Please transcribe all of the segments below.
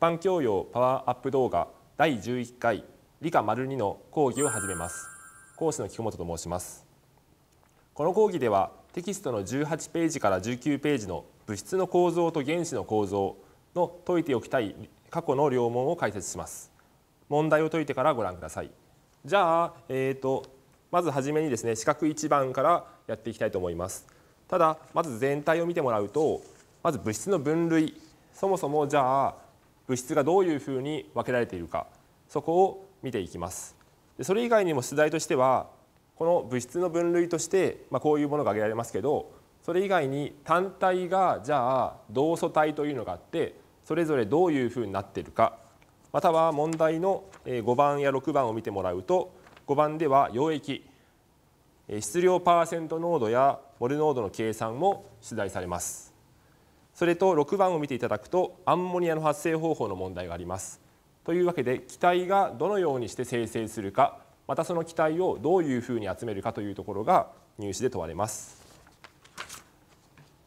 般教養パワーアップ動画第11回理科丸2の講義を始めます講師の菊本と申しますこの講義ではテキストの18ページから19ページの物質の構造と原子の構造の解いておきたい過去の両問を解説します問題を解いてからご覧くださいじゃあ、えーと、まずはじめにですね四角1番からやっていきたいと思いますただまず全体を見てもらうとまず物質の分類そもそもじゃあ物質がどういうふうに分けられているかそこを見ていきますそれ以外にも出題としてはこの物質の分類として、まこういうものが挙げられますけどそれ以外に単体がじゃあ同素体というのがあってそれぞれどういうふうになっているかまたは問題の5番や6番を見てもらうと5番では溶液質量パーセント濃度やモル濃度の計算も出題されます。それと6番を見ていただくとアンモニアの発生方法の問題がありますというわけで気体がどのようにして生成するかまたその気体をどういうふうに集めるかというところが入試で問われます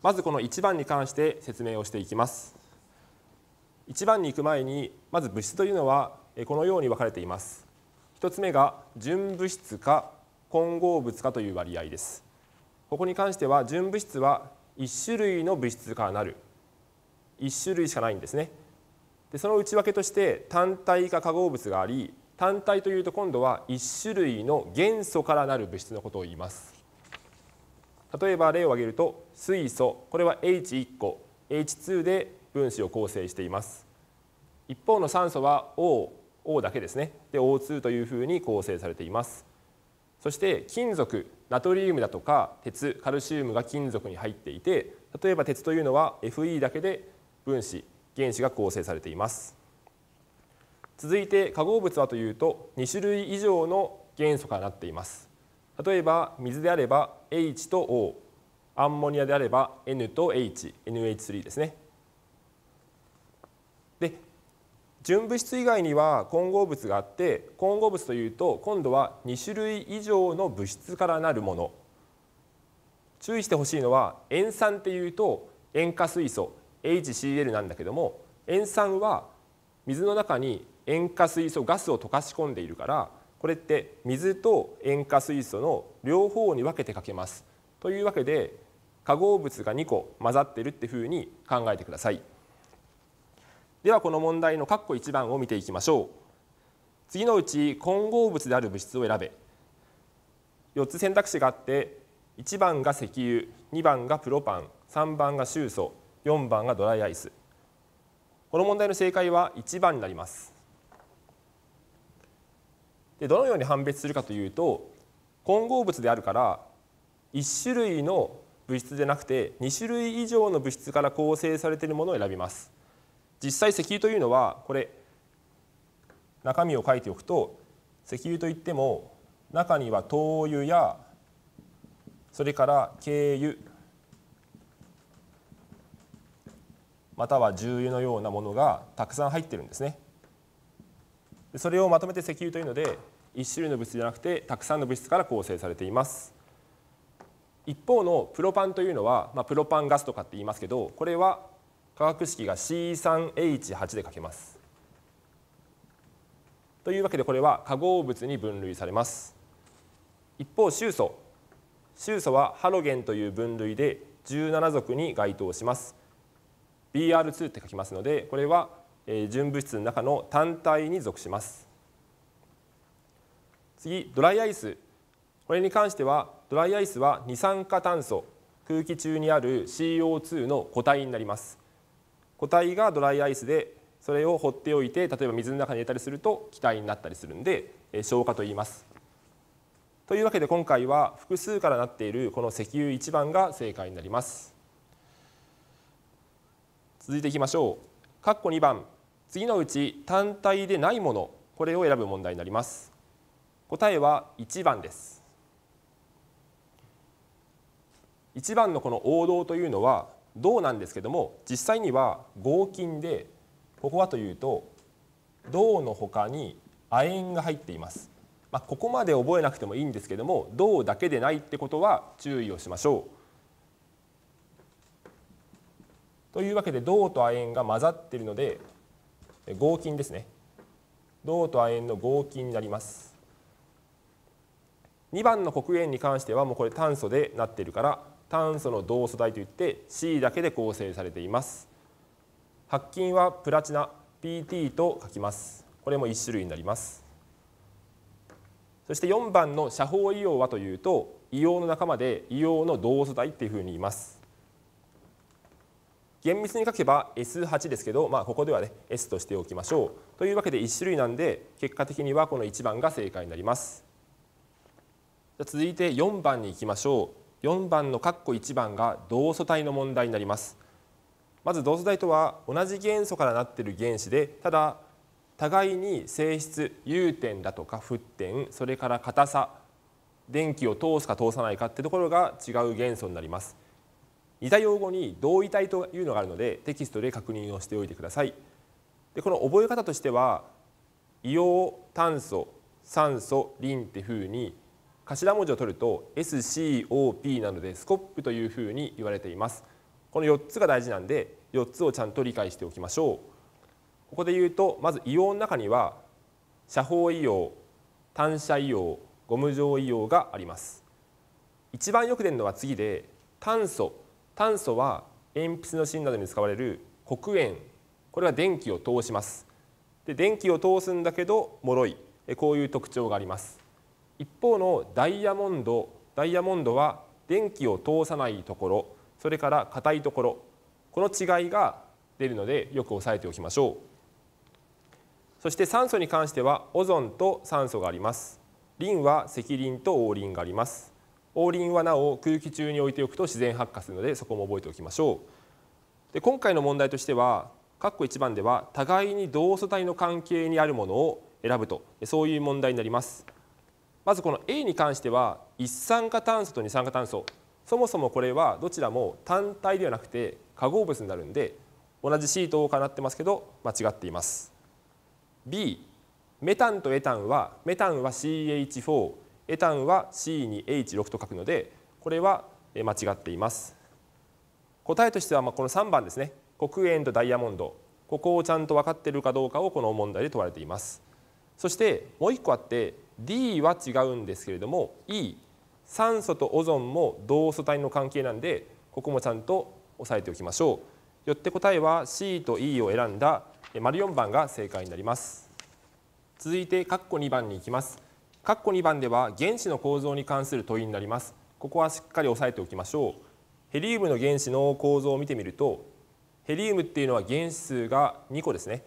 まずこの1番に関して説明をしていきます1番に行く前にまず物質というのはこのように分かれています1つ目が純物質か混合物かという割合ですここに関しては純物質は1種類の物質からなる1種類しかないんですねでその内訳として単体化化合物があり単体というと今度は1種類の元素からなる物質のことを言います例えば例を挙げると水素これは H1 個 H2 で分子を構成しています一方の酸素は O O だけですねで O2 というふうに構成されていますそして金属ナトリウムだとか鉄カルシウムが金属に入っていて例えば鉄というのは Fe だけで分子原子が構成されています続いて化合物はというと2種類以上の元素からなっています例えば水であれば H と O アンモニアであれば N と HNH3 ですね純物質以外には混合物があって混合物というと今度は2種類以上の物質からなるもの注意してほしいのは塩酸っていうと塩化水素 HCl なんだけども塩酸は水の中に塩化水素ガスを溶かし込んでいるからこれって水と塩化水素の両方に分けてかけます。というわけで化合物が2個混ざってるってふうに考えてください。ではこの問題の括弧1番を見ていきましょう次のうち混合物である物質を選べ4つ選択肢があって1番が石油2番がプロパン3番が臭素4番がドライアイスこの問題の正解は1番になりますでどのように判別するかというと混合物であるから1種類の物質でなくて2種類以上の物質から構成されているものを選びます実際石油というのはこれ中身を書いておくと石油といっても中には灯油やそれから軽油または重油のようなものがたくさん入ってるんですね。それをまとめて石油というので一種類の物質じゃなくてたくさんの物質から構成されています。一方のプロパンというのは、まあ、プロパンガスとかって言いますけどこれは化学式が C3H8 で書けます。というわけでこれは化合物に分類されます。一方臭素。臭素はハロゲンという分類で17族に該当します。BR2 って書きますのでこれは純物質の中の単体に属します。次ドライアイス。これに関してはドライアイスは二酸化炭素空気中にある CO2 の固体になります。個体がドライアイスでそれを放っておいて例えば水の中に入れたりすると気体になったりするんで消化と言います。というわけで今回は複数からなっているこの石油1番が正解になります。続いていきましょう。括弧2番次のうち単体でないものこれを選ぶ問題になります。答えは1番です。1番のこの王道というのは銅なんですけども実際には合金でここはというと銅のほかに亜鉛が入っています、まあ、ここまで覚えなくてもいいんですけども銅だけでないってことは注意をしましょうというわけで銅と亜鉛が混ざっているので合金ですね銅と亜鉛の合金になります2番の黒鉛に関してはもうこれ炭素でなっているから炭素の同素体といって C だけで構成されています白金はプラチナ PT と書きますこれも1種類になりますそして4番の斜方硫黄はというと硫黄の仲間で硫黄の同素体っていうふうに言います厳密に書けば S8 ですけど、まあ、ここではね S としておきましょうというわけで1種類なんで結果的にはこの1番が正解になります続いて4番に行きましょう4番の括弧1番が同素体の問題になりますまず同素体とは同じ元素からなっている原子でただ互いに性質融点だとか沸点それから硬さ電気を通すか通さないかってところが違う元素になります似た用語に同位体というのがあるのでテキストで確認をしておいてくださいでこの覚え方としては硫黄炭素酸素リンってふうに頭文字を取ると SCOP なのでスコップというふうに言われていますこの4つが大事なんで4つをちゃんと理解しておきましょうここで言うとまず硫黄の中には斜方硫黄単車硫黄ゴム状硫黄があります一番よく出るのは次で炭素炭素は鉛筆の芯などに使われる黒鉛これは電気を通しますで電気を通すんだけど脆いこういう特徴があります一方のダイヤモンドダイヤモンドは電気を通さないところそれから硬いところこの違いが出るのでよく押さえておきましょうそして酸素に関してはオゾンと酸素がありますリンは赤リンとオーリンがありますオーリンはなお空気中に置いておくと自然発火するのでそこも覚えておきましょうで今回の問題としては括弧1番では互いに同素体の関係にあるものを選ぶとそういう問題になりますまずこの A に関しては一酸化炭素と二酸化炭素そもそもこれはどちらも単体ではなくて化合物になるんで同じシートをなってますけど間違っています。B メタンとエタンはメタンは CH4 エタンは C2H6 と書くのでこれは間違っています。答えとしてはこの3番ですね黒鉛とダイヤモンドここをちゃんと分かっているかどうかをこの問題で問われています。そしてもう一個あって D は違うんですけれども E 酸素とオゾンも同素体の関係なんでここもちゃんと押さえておきましょうよって答えは C と E を選んだ丸4番が正解になります続いて括弧2番に行きます括弧2番では原子の構造に関する問いになりますここはしっかり押さえておきましょうヘリウムの原子の構造を見てみるとヘリウムっていうのは原子数が2個ですね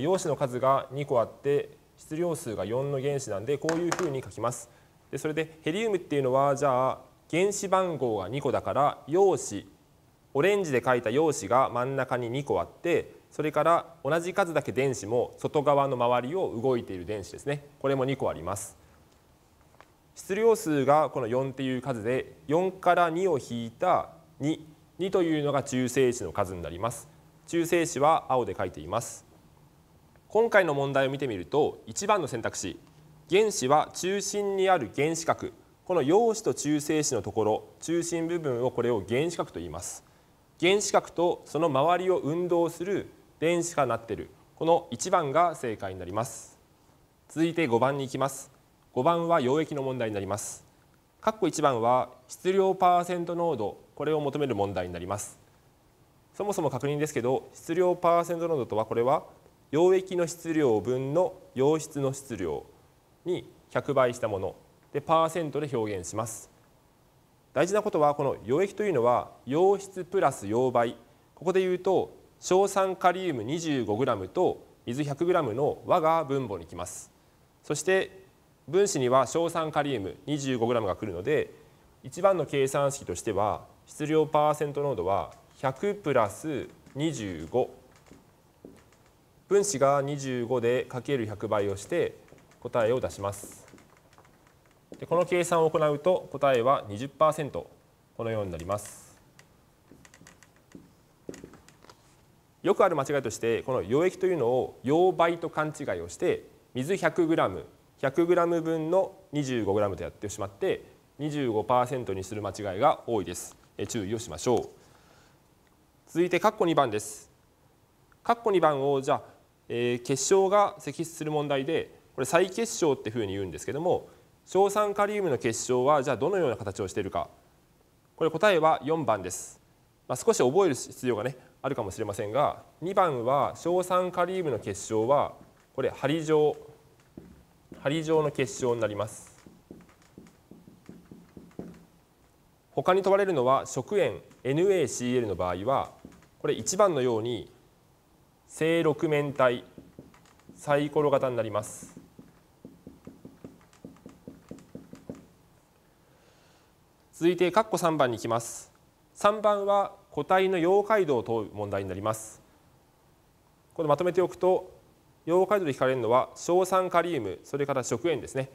陽子の数が2個あって質量数が4の原子なんでこういうふうに書きますでそれでヘリウムっていうのはじゃあ原子番号が2個だから陽子オレンジで書いた陽子が真ん中に2個あってそれから同じ数だけ電子も外側の周りを動いている電子ですねこれも2個あります質量数がこの4っていう数で4から2を引いた22というのが中性子の数になります中性子は青で書いています今回の問題を見てみると1番の選択肢原子は中心にある原子核この陽子と中性子のところ中心部分をこれを原子核と言います原子核とその周りを運動する電子がなってるこの1番が正解になります続いて5番に行きます5番は溶液の問題になります括弧1番は質量パーセント濃度これを求める問題になりますそもそも確認ですけど質量パーセント濃度とはこれは溶液の質量分の溶質の質量に100倍したものでパーセントで表現します大事なことはこの溶液というのは溶質プラス溶媒ここで言うと硝酸カリウム 25g と水 100g の和が分母にきますそして分子には硝酸カリウム 25g が来るので一番の計算式としては質量パーセント濃度は100プラス25分子が25で ×100 倍をして答えを出しますでこの計算を行うと答えは20%このようになりますよくある間違いとしてこの溶液というのを溶媒と勘違いをして水 100g 100g 分の 25g とやってしまって25%にする間違いが多いです注意をしましょう続いて括弧2番です括弧2番をじゃあえー、結晶が析出する問題でこれ再結晶っていうふうに言うんですけども硝酸カリウムの結晶はじゃあどのような形をしているかこれ答えは4番です、まあ、少し覚える必要がねあるかもしれませんが2番は硝酸カリウムの結晶はこれ針状針状の結晶になります他に問われるのは食塩 NaCl の場合はこれ1番のように正六面体サイコロ型になります。続いて括弧3番に行きます。3番は個体の溶解度を問う問題になります。これまとめておくと溶解度で引かれるのは硝酸カリウムそれから食塩ですね。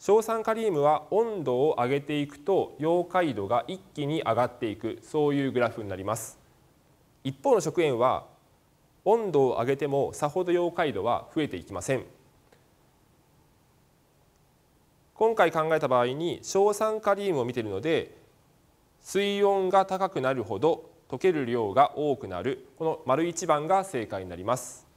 硝酸カリウムは温度を上げていくと溶解度が一気に上がっていくそういうグラフになります。一方の食塩は温度を上げてもさほど溶解度は増えていきません今回考えた場合に硝酸カリウムを見ているので水温が高くなるほど溶ける量が多くなるこの丸1番が正解になります